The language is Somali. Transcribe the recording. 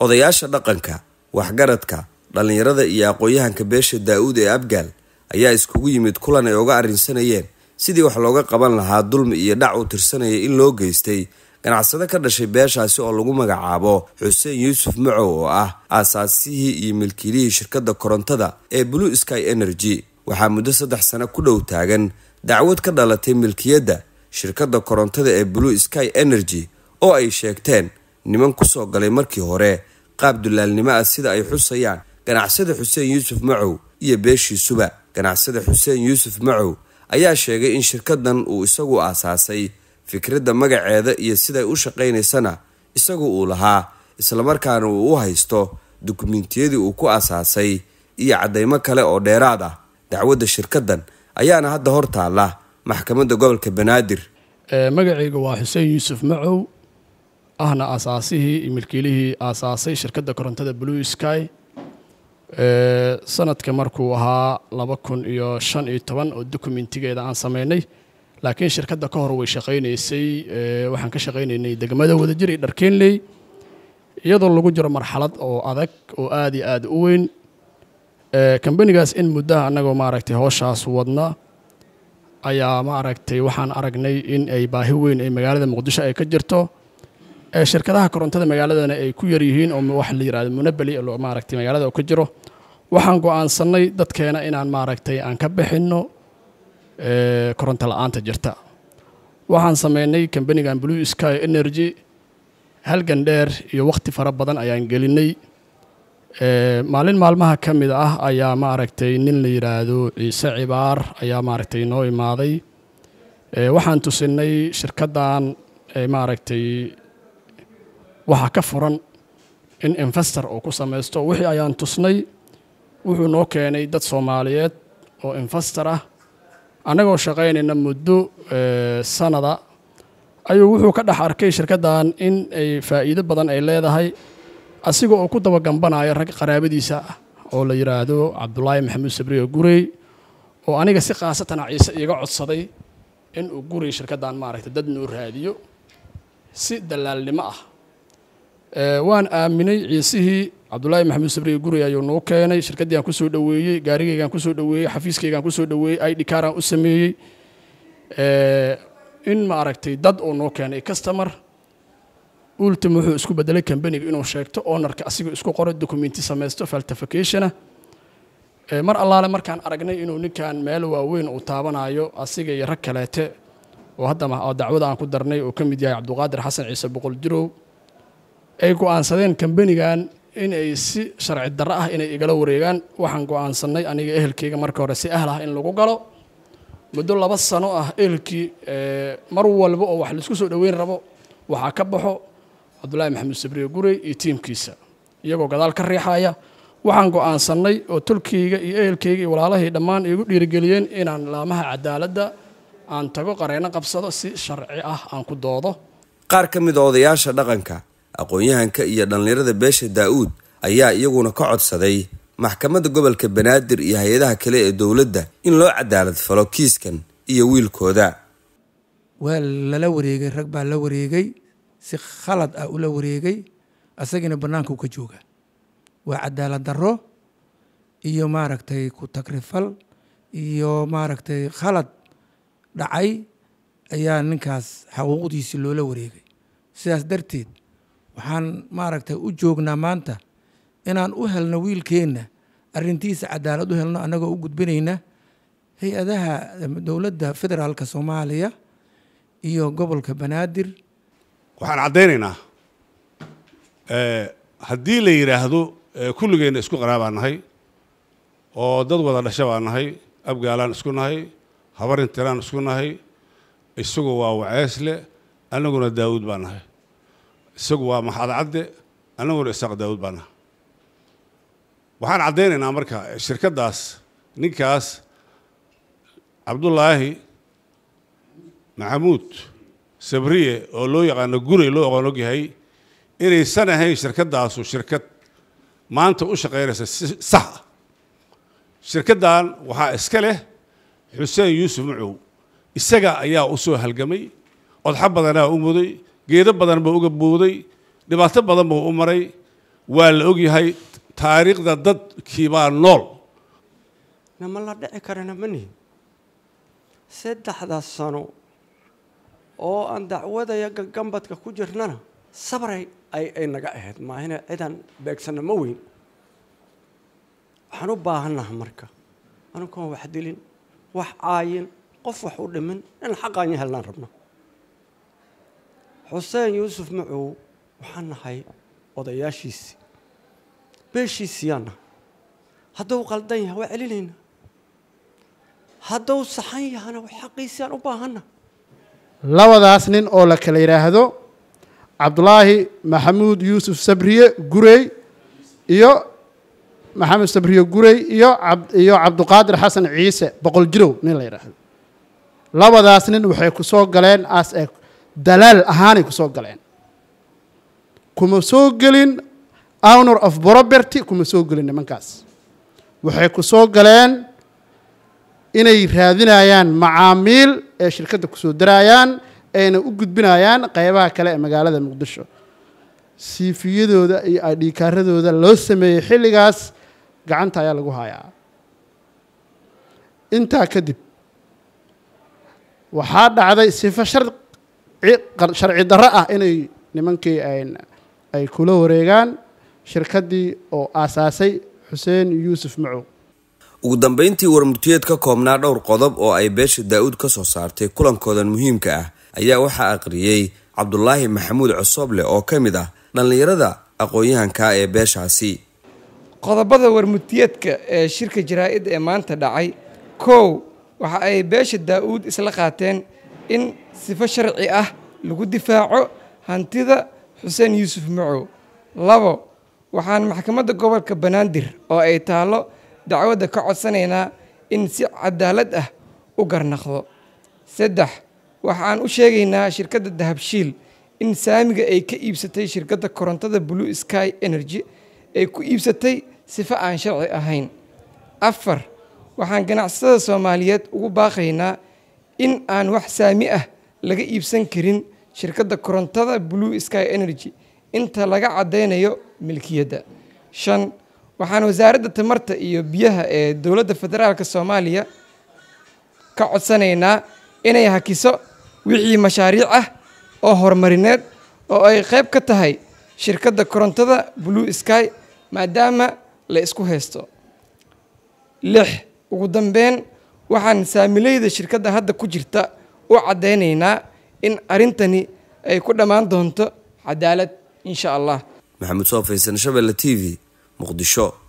odayaasha dhaqanka waxgaradka dhallinyarada iyo aqoon-yahanka beesha daa'uud ee abgaal ayaa iskugu yimid kulan ay uga arrinsanayeen sidii wax looga qaban lahaa dulmi iyo dhac uu tirsanaya in loo geystay ganacsado ka dhashay beeshaasi oo lagu magacaabo xuseen yuusuf macow oo ah aasaasihii iyo milkiilihii shirkadda korontada ee blue sky energy waxaa muddo saddex sano ku dhow taagan dacwad ka dhalatay milkiyadda shirkadda korontada ee blue sky energy oo ay sheegteen niman kusoo galay markii hore qaab dulaalnimo ah sida ay xusayaan ganacsada xuseen yuusuf macow iyo beeshiisuba ganacsada xuseen yuusuf macow ayaa sheegay in shirkadan uu isagu aasaasay fikradda magaceeda iyo siday u shaqaynaysana isagu uu lahaa islamarkaana uu u haysto dukumentiyadii uu ku aasaasay iyo caddaymo kale oo dheeraad ah dacwadda shirkadan ayaana hadda hor taalla maxkamadda gobolka banaadir magacayga waa xuseen yuusuf macow ahna asaasihii iyo milkiilihii aasaasay shirkadda korontada blue sky sanadka markuu ahaa laba kun iyo shan iyo toban oo dokumentigeeda aan samaynay laakiin shirkadda ka hor way shaqaynaysay waxaan ka shaqaynaynay degmada wadajir iyo dharkeenley iyadoo lagu jiro marxalad oo adag oo aad iyo aad u weyn kambanigaas in muddaha annagoo maaragtay howshaas wadna ayaa maaragtay waxaan aragnay in ay baahi weyn ee magaalada muqdisho ay ka jirto shirkadaha korontada magaaladana ay ku yaryihiin oo wax la yirahdo munabali maaragtay magaalada oo ka jiro waxaan go go'aansanay dadkeena inaan maaragtay aan ka bixinno koronto la-aanta jirta waxaan sameynay kambanigan blue sky energy halgan dheer iyo wakhti fara badan ayaan gelinay maalin maalmaha ka mid ah ayaa maaragtay nin la yidhaahdo ciise cibaar ayaa maaragtay noo imaaday waxaan tusinay shirkaddan maaragtay waxaa ka furan in investor uu ku samaysto wixii ayaan tusnay wuxuu noo keenay dad soomaaliyeed oo investor ah annagoo shaqaynayna muddo eh, sanada ayuu wuxuu ka dhex arkay shirkaddan in ay faa'iido badan ay leedahay asiga oo ku daba gambanaya rag qaraabadiisa ah oo la yidhaahdo cabdulaahi maxamuud sabriyo guray oo aniga si khaasatan ciise iiga codsaday in uu gurey shirkaddan maaragtay dad noo raadiyo si dallaalnimo ah waan aaminay ciisihii cabdulaahi maxamuud sabriye guri ayuu nuu keenay shirkaddii aan kusoo dhaweeyey gaarigaygaan kusoo dhoweeyey xafiiskaygaan kusoo dhoweeyey idhikaaraan u sameeyey in ma aragtay dad oo noo keenay customer ultim wuxuu isku bedelay kambaniga inuu sheegto ownarka asiga isku qoro dokumenti samaysto faltificationa mar allaale markaan aragnay inuu ninkan meel waaweyn uu taabanayo asiga iyo rag kaleete oo haddama dacwada aan ku darnay oo ka mid yahay cabduqaadir xasan ciise boqol jirow ay go-aansadeen kambanigan inay si sharci darro ah inay igala wareegaan waxaan go-aansanay aniga ehelkayga marka hore si ahlah in lagu galo muddo laba sano ah ehelkii eh, mar walba oo wax laisku soo dhoweyn rabo waxaa ka baxo cabdulaahi maxamed sabriye gurey iyo tiimkiisa iyagoo gadaal ka riixaya waxaan go-aansanay oo tolkeyga iyo ehelkayga iyo walaalahay dhammaan iigu dhiirigeliyeen inaan laamaha cadaaladda aan tago qareyno qabsado si sharci ah aan ku doodo qaar ka mid a odayaasha dhaqanka aqoon-yahanka iyo dhallinyarada beesha daa'uud ayaa iyaguna ka codsaday maxkamadda gobolka banaadir iyo hay-adaha kale ee dowladda in loo cadaalad falo kiiskan iyo wiilkooda waa lala wareegay rag baa la wareegay si khalad ah ula wareegay asagiina bannaanka u ka jooga waa cadaalad darro iyo maaragtay ku takrifal iyo maaragtay khalad dhacay ayaa ninkaas xaquuqdiisii loola wareegay sidaas darteed waxaan maaragtay u joognaa maanta inaan u helno wiilkeenna arintiisa cadaalad u helno annagoo u gudbinayna hay-adaha dowladda federaalka soomaaliya iyo gobolka banaadir waxaan caddaynaynaa eh, haddii la yidhaahdo eh, kulligeenna isku qaraa baa nahay oo dad wada dhasha baa nahay abgaalaan isku nahay habarintiraan isku nahay isagu waa wacees leh annaguna daawuud baa nahay isagu waa maxaad cadde anaguna isaaq daawud baana waxaan caddaynaynaa marka shirkaddaas ninkaas cabdullaahi maxamuud sabriye oo loo yaqaano guray loo aqoon ogyahay inaysan ahayn shirkaddaasu shirkad maanta u shaqaynaysa si sax ah shirkaddan waxaa iska leh xuseen yuusuf macow isaga ayaa u soo halgamay odxo badanaa u muday geedo badan buu uga buuday dhibaato badan buu u maray waa la ogyahay taariikhda dadkii baa nool nama la dhici karana ma nihin saddexdaas sano oo aan dacwadaya gambadka ku jirnana sabray ay naga ahayd maahina cidaan beegsanna ma weyn waxaan u baahannaha marka anugoon wax dilin wax caayin qof wax u dhimin in xaqaan yahelnaan rabna xuseen yuusuf macow waxaan nahay odayaashiisii beeshiisiyaan nahay hadduu qaldan yaha waa celinaynaa hadduu saxan yahana wa xaqiisiaan u baahanna labadaas nin oo la kala yidhaahdo cabdulaahi maxamuud yuusuf sabriye gurey iyo maxamed sabriye gurey iyo iyo cabduqaadir xasan ciise boqol jirow nin la yidhaahdo labadaas nin waxay ku soo galeen as dalaal ahaanay ku soo galeen kuma soo gelin honor of broberty kuma soo gelin nimankaas waxay ku soo galeen inay raadinayaan macaamiil ee shirkadda ku soo daraayaan ayna u gudbinayaan qaybaha kale ee magaalada muqdisho siifiyadooda iyo adhiikaaradooda loo sameeyey xilligaas gacanta ayaa lagu hayaa intaa kadib waxaa dhacday sifa shar sharci darro ah inay nimankii ay kula wareegaan shirkadii oo aasaasay xuseen yuusuf macow ugu dambeyntii warmurtiyeed ka koobnaa dhowr qodob oo ay beesha daa'uud uud ka soo saartay kulankoodan muhiimka ah ayaa waxaa aqriyey cabdulaahi maxamuud cosooble oo ka mid ah dhallinyarada aqoon-yahanka ee beeshaasi qodobada warmurtiyeedka ee shirka jaraa-id ee maanta dhacay kow waxa ay beesha daa'uud isla qaateen in sifo sharci ah lagu difaaco hantida xuseen yuusuf macow labo waxaan maxkamadda gobolka banaadir oo ay taallo dacwadda ka codsanaynaa in si cadaalad ah u garnaqdo saddex waxaan u sheegaynaa shirkadda dahabshiil in saamiga ay ka iibsatay shirkadda korontada blue sky energy ay ku iibsatay sifo aan sharci ahayn afar waxaan ganacsatada soomaaliyeed ugu baaqaynaa in aan wax saami ah laga iibsan karin shirkadda korontada blue sky energy inta laga caddaynayo milkiyadda shan waxaan wasaaradda tamarta iyo biyaha ee dowladda federaalk soomaaliya ka codsanaynaa inay hakiso wixii mashaariic ah oo horumarineed oo ay qayb ka tahay shirkadda korontada blue sky maadaama la isku haysto lix ugu dambeyn waxaan saamilayda shirkadda hadda ku jirta u caddaynaynaa in arrintani ay ku dhammaan doonto cadaalad insha allah maxamuud soo faysan shabeelle t v muqdisho